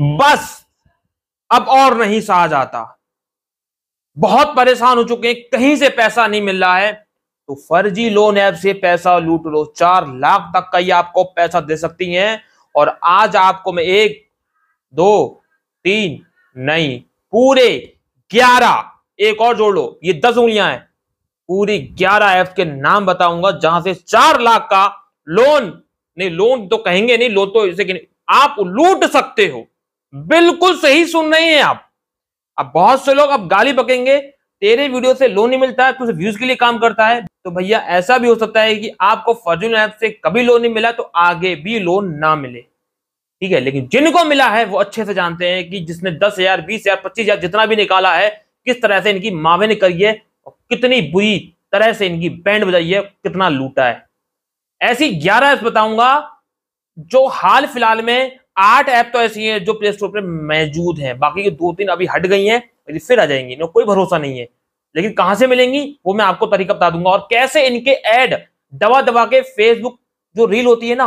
बस अब और नहीं सहा जाता बहुत परेशान हो चुके हैं कहीं से पैसा नहीं मिल रहा है तो फर्जी लोन ऐप से पैसा लूट लो चार लाख तक का ही आपको पैसा दे सकती हैं और आज आपको मैं एक दो तीन नहीं पूरे ग्यारह एक और जोड़ लो ये दस उंगलियां हैं पूरी ग्यारह ऐप के नाम बताऊंगा जहां से चार लाख का लोन नहीं लोन तो कहेंगे नहीं लोन तो इसे आप लूट सकते हो बिल्कुल सही सुन रहे हैं आप अब बहुत से लोग अब गाली पकेंगे तेरे वीडियो से लोन नहीं मिलता है तू व्यूज के लिए काम करता है तो भैया ऐसा भी हो सकता है कि आपको फॉर्चून ऐप से कभी लोन नहीं मिला तो आगे भी लोन ना मिले ठीक है लेकिन जिनको मिला है वो अच्छे से जानते हैं कि जिसने दस हजार बीस हजार पच्चीस हजार जितना भी निकाला है किस तरह से इनकी मावे ने करी है और कितनी बुरी तरह से इनकी बैंड बजाई है कितना लूटा है ऐसी ग्यारह ऐप बताऊंगा जो हाल फिलहाल में आठ ऐप तो ऐसी हैं जो प्ले स्टोर पर मौजूद हैं बाकी ये दो तीन अभी हट गई हैं फिर आ जाएंगी ना कोई भरोसा नहीं है लेकिन कहां से मिलेंगी वो मैं आपको तरीका बता दूंगा और कैसे इनके ऐड दबा दबा के फेसबुक जो रील होती है ना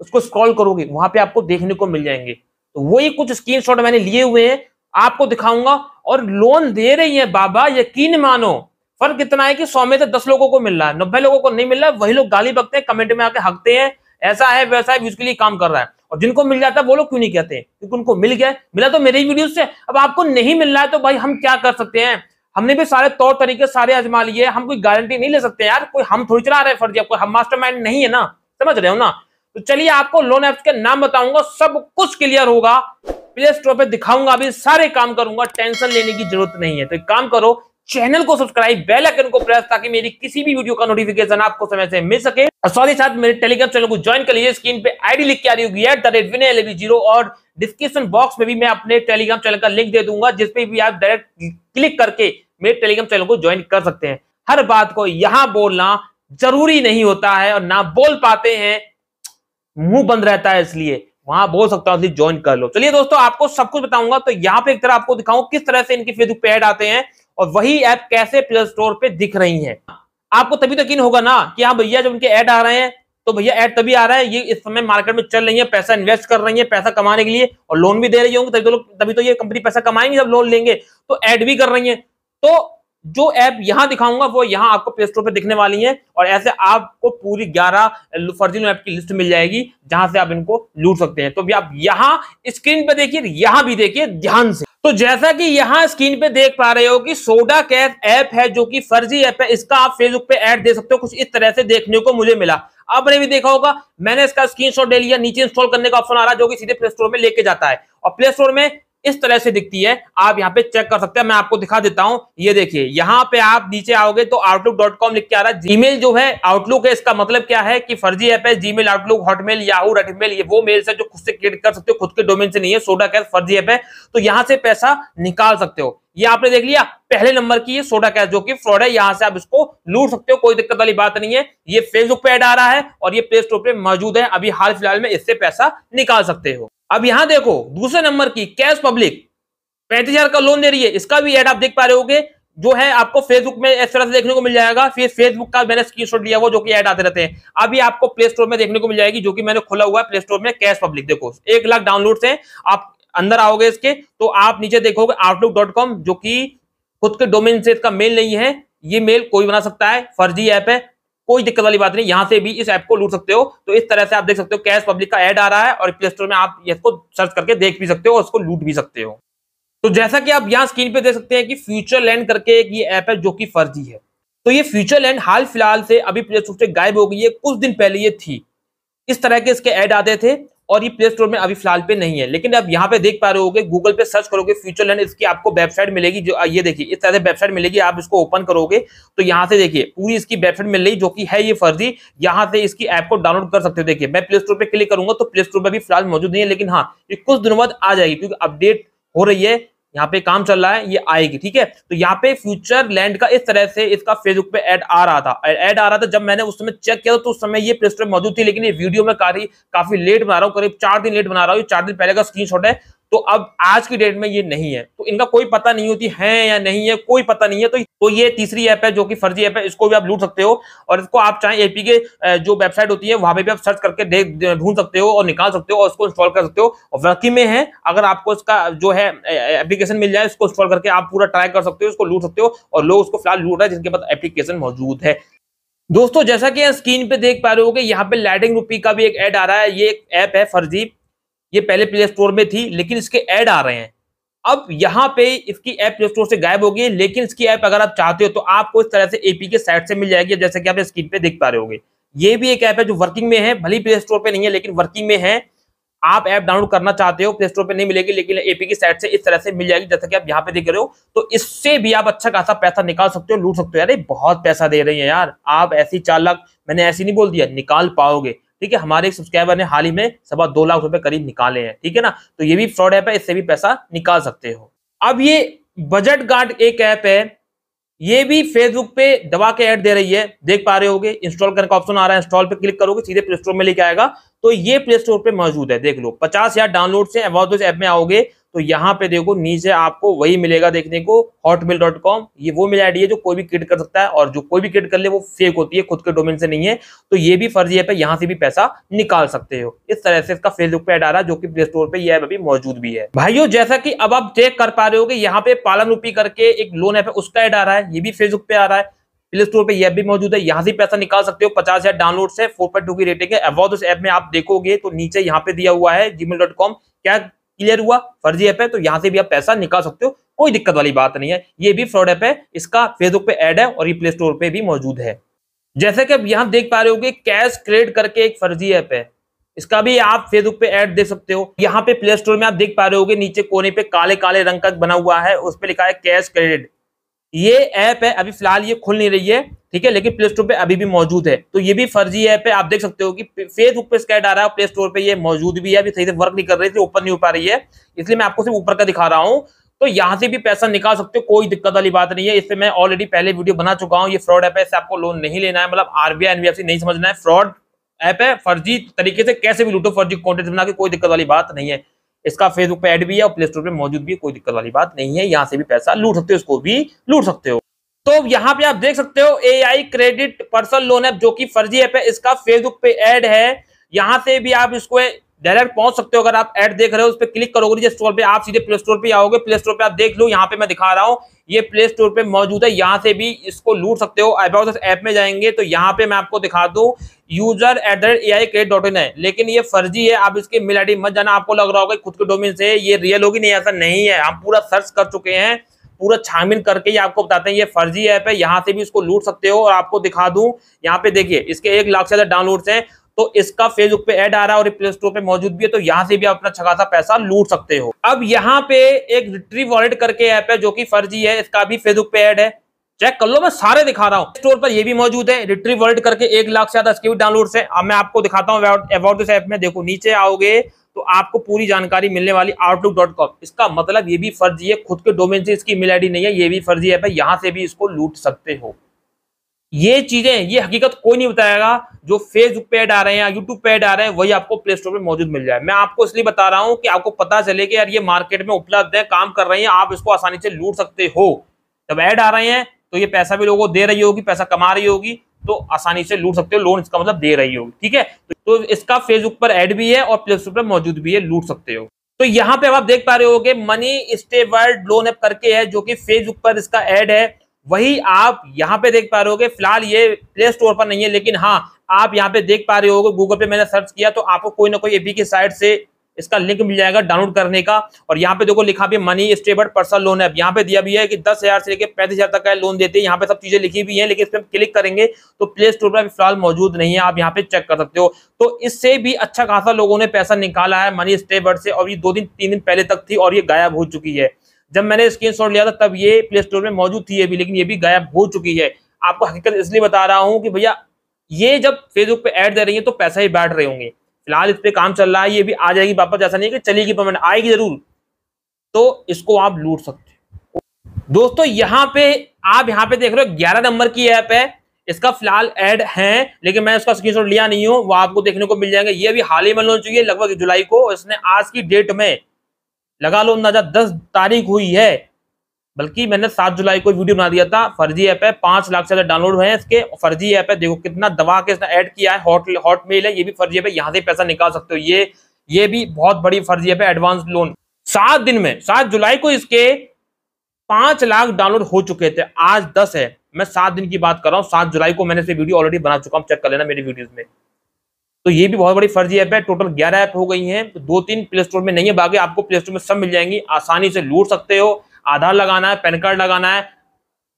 उसको स्क्रॉल करोगे वहां पे आपको देखने को मिल जाएंगे तो वही कुछ स्क्रीन मैंने लिए हुए हैं आपको दिखाऊंगा और लोन दे रही है बाबा यकीन मानो फर्क कितना है कि सौ में से दस लोगों को मिल रहा है नब्बे लोगों को नहीं मिल रहा है वही लोग गाली बकते हैं कमेंट में आके हकते हैं ऐसा है वैसा है उसके लिए काम कर रहा है और जिनको मिल जाता है वो लोग क्यों नहीं कहते क्योंकि उनको मिल गया मिला तो मेरे ही वीडियो से अब आपको नहीं मिल रहा है तो भाई हम क्या कर सकते हैं हमने भी सारे तौर तरीके सारे आजमा लिए हम कोई गारंटी नहीं ले सकते यार कोई हम थोड़ी चला रहे हैं फर्जी आपको हम मास्टरमाइंड नहीं है ना समझ रहे हो ना तो चलिए आपको लोन एप्स के नाम बताऊंगा सब कुछ क्लियर होगा प्ले स्टोर पे दिखाऊंगा अभी सारे काम करूंगा टेंशन लेने की जरूरत नहीं है तो एक काम करो चैनल को सब्सक्राइब बेल आइकन को प्रेस ताकि मेरी किसी भी वीडियो का नोटिफिकेशन आपको समय से मिल सके और साथ ही साथ मेरे टेलीग्राम चैनल को ज्वाइन कर लीजिए स्क्रीन पे आईडी लिख के आ रही होगी एट द रेट विनय एलेवी जीरो और डिस्क्रिप्शन बॉक्स में भी मैं अपने टेलीग्राम चैनल का लिंक दे दूंगा जिसपे भी आप डायरेक्ट क्लिक करके मेरे टेलीग्राम चैनल को ज्वाइन कर सकते हैं हर बात को यहां बोलना जरूरी नहीं होता है और ना बोल पाते हैं मुंह बंद रहता है इसलिए वहां बोल सकता हूं ज्वाइन कर लो चलिए दोस्तों आपको सब कुछ बताऊंगा तो यहां पे एक तरह आपको दिखाऊं किस तरह से इनके फेसबुक पे ऐड आते हैं और वही ऐप कैसे प्ले स्टोर पे दिख रही है आपको तभी तो यकीन होगा ना कि हाँ भैया जब उनके ऐड आ रहे हैं तो भैया ऐड तभी आ रहा है ये इस समय मार्केट में चल रही है पैसा इन्वेस्ट कर रही है पैसा कमाने के लिए और लोन भी दे रही होंगे तभी तो लोग तभी तो ये कंपनी पैसा कमाएंगे जब लोन लेंगे तो ऐड भी कर रही है तो जो ऐप यहां दिखाऊंगा वो यहां आपको प्ले स्टोर पर दिखने वाली है और ऐसे आपको पूरी ग्यारह फर्जी ऐप की लिस्ट मिल जाएगी जहां से आप इनको लूट सकते हैं तो भी आप यहां स्क्रीन पर देखिए यहां भी देखिए ध्यान से तो जैसा कि यहां स्क्रीन पे देख पा रहे हो कि सोडा कैश ऐप है जो कि फर्जी ऐप है इसका आप फेसबुक पे ऐड दे सकते हो कुछ इस तरह से देखने को मुझे मिला आपने भी देखा होगा मैंने इसका स्क्रीनशॉट ले लिया नीचे इंस्टॉल करने का ऑप्शन आ रहा है जो कि सीधे प्ले स्टोर में लेके जाता है और प्ले स्टोर में इस तरह से दिखती है आप यहाँ पे चेक कर सकते हैं मैं आपको दिखा देता हूँ ये देखिए यहाँ पे आप नीचे आओगे तो outlook.com लिख के आ रहा है जीमेल जो है आउटलुक है इसका मतलब क्या है कि फर्जी ऐप है जीमेल आउटलुक हॉटमेल याहू रेटमेल ये वो मेल है जो खुद से क्रिएट कर सकते हो खुद के डोमेन से नहीं है सोडा कैश फर्जी ऐप है तो यहाँ से पैसा निकाल सकते हो ये आपने देख लिया पहले नंबर की ये सोडा कैश जो कि फ्रॉड है यहां से आप इसको लूट सकते हो कोई दिक्कत वाली बात नहीं है ये फेसबुक पे ऐड आ रहा है और ये प्ले स्टोर पे मौजूद है अभी हाल फिलहाल में इससे पैसा निकाल सकते हो अब यहां देखो दूसरे नंबर की कैश पब्लिक पैंतीस हजार का लोन दे रही है इसका भी एड आप देख पा रहे हो जो है आपको फेसबुक में इस तरह से देखने को मिल जाएगा फिर फेसबुक का मैंने स्क्रीनशॉट लिया हुआ जो कि ऐड आते रहते हैं अभी आपको प्ले स्टोर में देखने को मिल जाएगी जो कि मैंने खोला हुआ है प्ले स्टोर में कैश पब्लिक देखो एक लाख डाउनलोड है आप अंदर आओगे इसके तो आप नीचे देखोगे आउटलुक जो कि खुद के डोमेन से इसका मेल नहीं है ये मेल कोई बना सकता है फर्जी ऐप है कोई दिक्कत वाली बात नहीं यहाँ से भी इस ऐप को लूट सकते हो तो इस तरह से आप देख सकते हो कैश पब्लिक का एड आ रहा है और प्ले स्टोर में आप इसको सर्च करके देख भी सकते हो और उसको लूट भी सकते हो तो जैसा कि आप यहाँ स्क्रीन पे देख सकते हैं कि फ्यूचर लैंड करके एक ये ऐप है जो कि फर्जी है तो ये फ्यूचर लैंड हाल फिलहाल से अभी प्ले स्टोर से गायब हो गई है कुछ दिन पहले ये थी इस तरह के इसके ऐड आते थे और ये प्ले स्टोर में अभी फिलहाल पे नहीं है लेकिन आप यहाँ पे देख पा रहे हो गूगल पे सर्च करोगे फ्यूचर लैंड इसकी आपको वेबसाइट मिलेगी जो ये देखिए इस तरह से वेबसाइट मिलेगी आप इसको ओपन करोगे तो यहाँ से देखिए पूरी इसकी वेबसाइट मिल रही जो कि है ये फर्जी यहाँ से इसकी ऐप को डाउनलोड कर सकते हो देखिए मैं प्ले स्टोर पर क्लिक करूंगा तो प्ले स्टोर पर भी फिलहाल मौजूद नहीं है लेकिन हाँ ये कुछ दिनों बाद आ जाएगी क्योंकि अपडेट हो रही है यहाँ पे काम चल रहा है ये आएगी ठीक है तो यहाँ पे फ्यूचर लैंड का इस तरह से इसका फेसबुक पे ऐड आ रहा था ऐड आ रहा था जब मैंने उस समय चेक किया तो उस समय ये प्ले स्टोर मौजूद थी लेकिन ये वीडियो में काफी काफी लेट बना रहा हूँ करीब चार दिन लेट बना रहा हूँ चार दिन पहले का स्क्रीन है तो अब आज की डेट में ये नहीं है तो इनका कोई पता नहीं होती है या नहीं है कोई पता नहीं है तो तो ये तीसरी ऐप है जो कि फर्जी ऐप है इसको भी आप लूट सकते हो और इसको आप चाहे एपी के जो वेबसाइट होती है वहां पे भी आप सर्च करके देख ढूंढ सकते हो और निकाल सकते हो और उसको इंस्टॉल कर सकते हो और वर्की में है अगर आपको इसका जो है एप्लीकेशन मिल जाए इसको इंस्टॉल करके आप पूरा ट्राई कर सकते हो इसको लूट सकते हो और लोग उसको फिलहाल लूट रहे जिनके पास एप्लीकेशन मौजूद है दोस्तों जैसा कि स्क्रीन पे देख पा रहे हो कि यहाँ पे लैटिंग रूपी का भी एक ऐड आ रहा है ये एक ऐप है फर्जी ये पहले प्ले स्टोर में थी लेकिन इसके ऐड आ रहे हैं अब यहाँ पे इसकी ऐप प्ले स्टोर से गायब हो गई लेकिन इसकी ऐप अगर आप चाहते हो तो आपको इस तरह से एपी के साइड से मिल जाएगी जैसे कि आप स्क्रीन पे देख पा रहे होंगे ये भी एक ऐप है जो वर्किंग में है भली प्ले स्टोर पे नहीं है लेकिन वर्किंग में है आप ऐप डाउनलोड करना चाहते हो प्ले स्टोर पे नहीं मिलेगी लेकिन एपी की साइड से इस तरह से मिल जाएगी जैसा कि आप यहाँ पे देख रहे हो तो इससे भी आप अच्छा खासा पैसा निकाल सकते हो लूट सकते हो यार बहुत पैसा दे रही है यार आप ऐसी चालक मैंने ऐसी नहीं बोल दिया निकाल पाओगे ठीक है हमारे सब्सक्राइबर ने हाल ही में सवा दो लाख रुपए करीब निकाले हैं ठीक है ना तो ये भी फ्रॉड ऐप है इससे भी पैसा निकाल सकते हो अब ये बजट गार्ड एक ऐप है ये भी फेसबुक पे दबा के ऐड दे रही है देख पा रहे गए इंस्टॉल करने का ऑप्शन आ रहा है इंस्टॉल पे क्लिक करोगे सीधे प्ले स्टोर में लेके आएगा तो ये प्ले स्टोर पे मौजूद है देख लो पचास हजार डाउनलोड से अबाउट ऐप में आओगे तो यहाँ पे देखो नीचे आपको वही मिलेगा देखने को हॉटमेल डॉट कॉम ये वो मेल आईडी है जो कोई भी क्रिएट कर सकता है और जो कोई भी क्रिएट कर ले वो फेक होती है खुद के डोमेन से नहीं है तो ये भी फर्जी ऐप है यहाँ से भी पैसा निकाल सकते हो इस तरह से इसका फेसबुक पे ऐड आ रहा है जो कि प्ले स्टोर पे ये ऐप अभी मौजूद भी है भाईयो जैसा की अब आप चेक कर पा रहे हो कि यहाँ पे पालन रूपी करके एक लोन ऐप है उसका एड आ रहा है ये भी फेसबुक पे आ रहा है प्ले स्टोर पे यह भी मौजूद है यहाँ से पैसा निकाल सकते हो पचास हजार डाउनलोड से फोर पॉइंट टू की रेटिंग है अबाउट उस ऐप में आप देखोगे तो नीचे यहाँ पे दिया हुआ है जीमेल डॉट कॉम क्या क्लियर हुआ फर्जी ऐप है तो यहाँ से भी आप पैसा निकाल सकते हो कोई दिक्कत वाली बात नहीं है ये भी फ्रॉड ऐप है इसका फेसबुक पे एड है और ये प्ले स्टोर पे भी मौजूद है जैसे कि आप यहाँ देख पा रहे हो कैश क्रेडिट करके एक फर्जी ऐप है इसका भी आप फेसबुक पे ऐड देख सकते हो यहाँ पे प्ले स्टोर में आप देख पा रहे हो नीचे कोने पे काले काले रंग का बना हुआ है उस पर लिखा है कैश क्रेडिट ये ऐप है अभी फिलहाल ये खुल नहीं रही है ठीक है लेकिन प्ले स्टोर पे अभी भी मौजूद है तो ये भी फर्जी ऐप है आप देख सकते हो कि फेसबुक पे स्कैट आ रहा है प्ले स्टोर पे ये मौजूद भी है अभी सही से वर्क नहीं कर रही थी ओपन नहीं हो पा रही है इसलिए मैं आपको सिर्फ ऊपर का दिखा रहा हूँ तो यहाँ से भी पैसा निकाल सकते हो कोई दिक्कत वाली बात नहीं है इससे मैं ऑलरेडी पहले वीडियो बना चुका हूँ ये फ्रॉड ऐप है इससे आपको लोन नहीं लेना है मतलब आरबीआई एनबीएफसी नहीं समझना है फ्रॉड ऐप है फर्जी तरीके से कैसे भी लूटो फर्जी कॉन्टेंट बना के कोई दिक्कत वाली बात नहीं है इसका फेसबुक पे ऐड भी है और प्ले स्टोर पर मौजूद भी है कोई दिक्कत वाली बात नहीं है यहाँ से भी पैसा लूट सकते हो इसको भी लूट सकते हो तो यहाँ पे आप देख सकते हो I credit personal loan app जो कि फर्जी ऐप है इसका फेसबुक पे एड है यहाँ से भी आप इसको डायरेक्ट पहुंच सकते हो अगर आप एड देख रहे हो उस पर क्लिक करोगे स्टोर पे आप सीधे प्ले स्टोर पे आओगे प्ले स्टोर पे आप देख लो यहाँ पे मैं दिखा रहा हूँ ये प्ले स्टोर पे मौजूद है यहाँ से भी इसको लूट सकते हो ऐप में जाएंगे तो यहाँ पे मैं आपको दिखा दू user at the rate A I cred dot in है लेकिन ये फर्जी है आप इसके मिल आई मत जाना आपको लग रहा होगा खुद के डोमेन से ये रियल होगी नहीं ऐसा नहीं है हम पूरा सर्च कर चुके हैं पूरा छानबीन करके ही आपको बताते हैं ये फर्जी ऐप है यहाँ से भी इसको लूट सकते हो और आपको दिखा दूं यहाँ पे देखिए इसके एक लाख से ज्यादा डाउनलोड्स हैं तो इसका फेसबुक पे एड आ रहा है और प्ले स्टोर पे मौजूद भी है तो यहाँ से भी आप अपना छगासा पैसा लूट सकते हो अब यहाँ पे एक रिट्री वॉलेट करके ऐप है जो की फर्जी है इसका भी फेसबुक पे एड है चेक कर लो मैं सारे दिखा रहा हूँ स्टोर पर ये भी मौजूद है रिट्री वर्ल्ड करके एक लाख से ज्यादा इसके डाउनलोड से अब मैं आपको दिखाता हूँ अबाउट दिस ऐप में देखो नीचे आओगे तो आपको पूरी जानकारी मिलने वाली आउटलुक इसका मतलब ये भी फर्जी है खुद के डोमेन से इसकी ईमेल आई नहीं है ये भी फर्जी ऐप है यहाँ से भी इसको लूट सकते हो ये चीजें ये हकीकत कोई नहीं बताएगा जो फेसबुक पे ऐड आ रहे हैं यूट्यूब पे ऐड आ रहे हैं वही आपको प्ले स्टोर पर मौजूद मिल जाए मैं आपको इसलिए बता रहा हूँ कि आपको पता चले कि यार ये मार्केट में उपलब्ध है काम कर रही है आप इसको आसानी से लूट सकते हो जब ऐड आ रहे हैं तो ये पैसा भी लोगों को दे रही होगी पैसा कमा रही होगी तो आसानी से लूट सकते हो लोन इसका मतलब दे रही होगी ठीक है तो इसका फेसबुक पर एड भी है और प्ले स्टोर पर मौजूद भी है लूट सकते हो तो यहाँ पे आप देख पा रहे हो money money steward loan app करके है जो कि फेसबुक पर इसका एड है वही आप यहाँ पे देख पा रहे हो फिलहाल ये प्ले स्टोर पर नहीं है लेकिन हाँ आप यहाँ पे देख पा रहे हो गूगल पे मैंने सर्च किया तो आपको कोई ना कोई एपी की साइट से इसका लिंक मिल जाएगा डाउनलोड करने का और यहाँ पे देखो लिखा भी मनी स्टेबल पर्सनल लोन है यहाँ पे दिया भी है कि दस हजार से लेकर पैंतीस हजार तक का लोन देते हैं यहाँ पे सब चीजें लिखी भी हैं लेकिन इस पर क्लिक करेंगे तो प्ले स्टोर पर फिलहाल मौजूद नहीं है आप यहाँ पे चेक कर सकते हो तो इससे भी अच्छा खासा लोगों ने पैसा निकाला है मनी स्टेबल से और ये दो दिन तीन दिन पहले तक थी और ये गायब हो चुकी है जब मैंने स्क्रीन लिया था तब ये प्ले स्टोर में मौजूद थी अभी लेकिन ये भी गायब हो चुकी है आपको हकीकत इसलिए बता रहा हूँ कि भैया ये जब फेसबुक पे ऐड दे रही है तो पैसा ही बैठ रहे होंगे फिलहाल इस पर काम चल रहा है ये भी आ जाएगी वापस ऐसा नहीं कि चलेगी पेमेंट आएगी जरूर तो इसको आप लूट सकते हो दोस्तों यहाँ पे आप यहाँ पे देख रहे हो ग्यारह नंबर की ऐप है इसका फिलहाल ऐड है लेकिन मैं उसका स्क्रीन लिया नहीं हूँ वो आपको देखने को मिल जाएंगे ये भी हाल ही में लॉन्च हुई है लगभग जुलाई को इसने आज की डेट में लगा लो अंदाजा दस तारीख हुई है बल्कि मैंने सात जुलाई को वीडियो बना दिया था फर्जी ऐप है पांच लाख से ज्यादा डाउनलोड है इसके फर्जी ऐप है देखो कितना दबा के इसने ऐड किया है हॉट हॉट मेल है ये भी फर्जी ऐप है यहाँ से पैसा निकाल सकते हो ये ये भी बहुत बड़ी फर्जी ऐप है एडवांस लोन सात दिन में सात जुलाई को इसके पांच लाख डाउनलोड हो चुके थे आज दस है मैं सात दिन की बात कर रहा हूँ सात जुलाई को मैंने इसे वीडियो ऑलरेडी बना चुका हूँ चेक कर लेना मेरी वीडियो में तो ये भी बहुत बड़ी फर्जी ऐप है टोटल ग्यारह ऐप हो गई हैं तो दो तीन प्ले स्टोर में नहीं है बाकी आपको प्ले स्टोर में सब मिल जाएंगी आसानी से लूट सकते हो आधार लगाना है पैन कार्ड लगाना है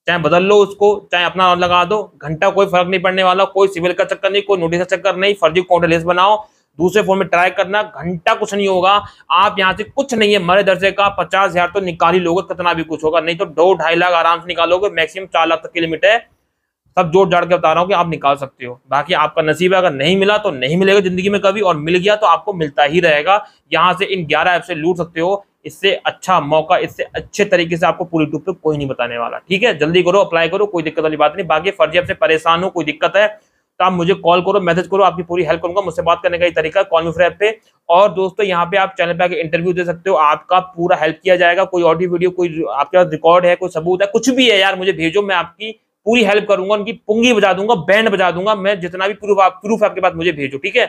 चाहे बदल लो उसको चाहे अपना लगा दो घंटा कोई फर्क नहीं पड़ने वाला कोई सिविल का चक्कर नहीं कोई नोटिस का चक्कर नहीं फर्जी को लिस्ट बनाओ दूसरे फोन में ट्राई करना घंटा कुछ नहीं होगा आप यहाँ से कुछ नहीं है मरे दर्जे का पचास हजार तो निकाल ही लोगे कितना भी कुछ होगा नहीं तो दो ढाई लाख आराम से निकालोगे मैक्सिमम चार लाख तक की लिमिट है सब जोड़ जाड़ के बता रहा हूँ कि आप निकाल सकते हो बाकी आपका नसीब है अगर नहीं मिला तो नहीं मिलेगा जिंदगी में कभी और मिल गया तो आपको मिलता ही रहेगा यहाँ से इन ग्यारह ऐप से लूट सकते हो इससे अच्छा मौका इससे अच्छे तरीके से आपको पूरी यूट्यूब पे कोई नहीं बताने वाला ठीक है जल्दी करो अप्लाई करो कोई दिक्कत वाली बात नहीं बाकी फर्जी ऐप से परेशान हो कोई दिक्कत है तो आप मुझे कॉल करो मैसेज करो आपकी पूरी हेल्प करूंगा मुझसे बात करने का ही तरीका कॉल मी ऐप पे और दोस्तों यहाँ पे आप चैनल पे आके इंटरव्यू दे सकते हो आपका पूरा हेल्प किया जाएगा कोई ऑडियो वीडियो कोई आपके पास रिकॉर्ड है कोई सबूत है कुछ भी है यार मुझे भेजो मैं आपकी पूरी हेल्प करूंगा उनकी पुंगी बजा दूंगा बैंड बजा दूंगा मैं जितना भी प्रूफ आप प्रूफ आपके पास मुझे भेजो ठीक है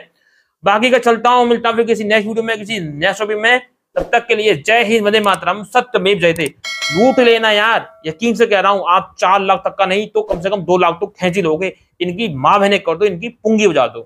बाकी का चलता हूं मिलता फिर किसी नेक्स्ट वीडियो में किसी नेक्स्ट टॉपिक में तब तक के लिए जय हिंद वंदे मातरम जय थे लूट लेना यार यकीन से कह रहा हूं आप चार लाख तक का नहीं तो कम से कम दो लाख तो खेची लोगे इनकी माँ बहने कर दो इनकी पुंगी बजा दो